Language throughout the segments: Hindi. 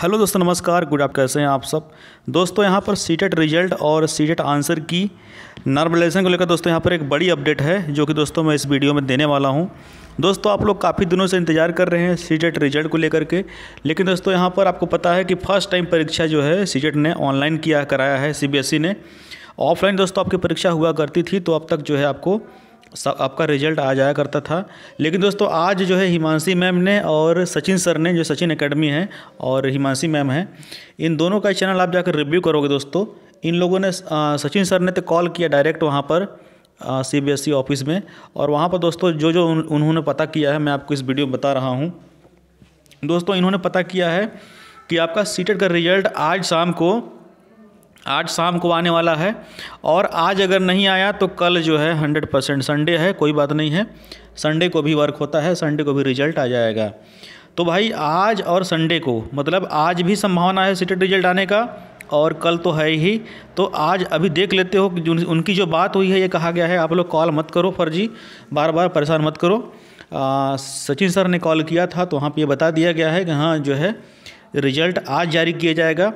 हेलो दोस्तों नमस्कार गुड आप कैसे हैं आप सब दोस्तों यहाँ पर सीटेट रिजल्ट और सीटेट आंसर की नॉर्मलाइजेशन को लेकर दोस्तों यहाँ पर एक बड़ी अपडेट है जो कि दोस्तों मैं इस वीडियो में देने वाला हूँ दोस्तों आप लोग काफ़ी दिनों से इंतजार कर रहे हैं सीटेट रिजल्ट को लेकर के लेकिन दोस्तों यहाँ पर आपको पता है कि फर्स्ट टाइम परीक्षा जो है सीटेट ने ऑनलाइन किया कराया है सी ने ऑफलाइन दोस्तों आपकी परीक्षा हुआ करती थी तो अब तक जो है आपको सब आपका रिजल्ट आ जाया करता था लेकिन दोस्तों आज जो है हिमांशी मैम ने और सचिन सर ने जो सचिन एकेडमी है और हिमांशी मैम है इन दोनों का चैनल आप जाकर रिव्यू करोगे दोस्तों इन लोगों ने आ, सचिन सर ने तो कॉल किया डायरेक्ट वहाँ पर C B S E office में और वहाँ पर दोस्तों जो जो उन, उन्होंने पता किया है मैं आपको इस वीडियो में बता रहा हूँ दोस्तों इन्होंने पता किया है कि आपका सीटेट का रिजल्ट आज शाम को आज शाम को आने वाला है और आज अगर नहीं आया तो कल जो है हंड्रेड परसेंट संडे है कोई बात नहीं है संडे को भी वर्क होता है संडे को भी रिजल्ट आ जाएगा तो भाई आज और संडे को मतलब आज भी संभावना है सीटेट रिजल्ट आने का और कल तो है ही तो आज अभी देख लेते हो कि उनकी जो बात हुई है ये कहा गया है आप लोग कॉल मत करो फर्जी बार बार परेशान मत करो सचिन सर ने कॉल किया था तो वहाँ पर ये बता दिया गया है कि हाँ जो है रिजल्ट आज जारी किया जाएगा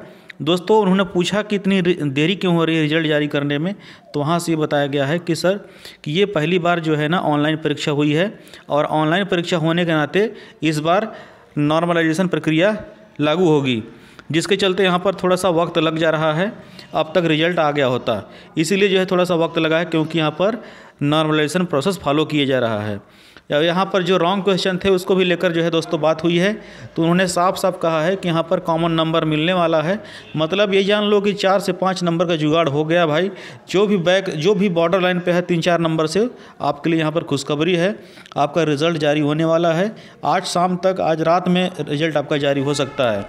दोस्तों उन्होंने पूछा कि इतनी देरी क्यों हो रही है रिजल्ट जारी करने में तो वहाँ से ये बताया गया है कि सर कि ये पहली बार जो है ना ऑनलाइन परीक्षा हुई है और ऑनलाइन परीक्षा होने के नाते इस बार नॉर्मलाइजेशन प्रक्रिया लागू होगी जिसके चलते यहाँ पर थोड़ा सा वक्त लग जा रहा है अब तक रिजल्ट आ गया होता इसीलिए जो है थोड़ा सा वक्त लगा है क्योंकि यहाँ पर नॉर्मलाइजेशन प्रोसेस फॉलो किया जा रहा है यहाँ पर जो रॉन्ग क्वेश्चन थे उसको भी लेकर जो है दोस्तों बात हुई है तो उन्होंने साफ साफ कहा है कि यहाँ पर कॉमन नंबर मिलने वाला है मतलब ये जान लो कि चार से पाँच नंबर का जुगाड़ हो गया भाई जो भी बैक जो भी बॉर्डर लाइन पर है तीन चार नंबर से आपके लिए यहाँ पर खुशखबरी है आपका रिजल्ट जारी होने वाला है आज शाम तक आज रात में रिजल्ट आपका जारी हो सकता है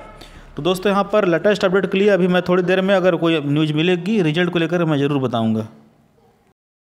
तो दोस्तों यहाँ पर लेटेस्ट अपडेट के लिए अभी मैं थोड़ी देर में अगर कोई न्यूज़ मिलेगी रिजल्ट को लेकर मैं ज़रूर बताऊँगा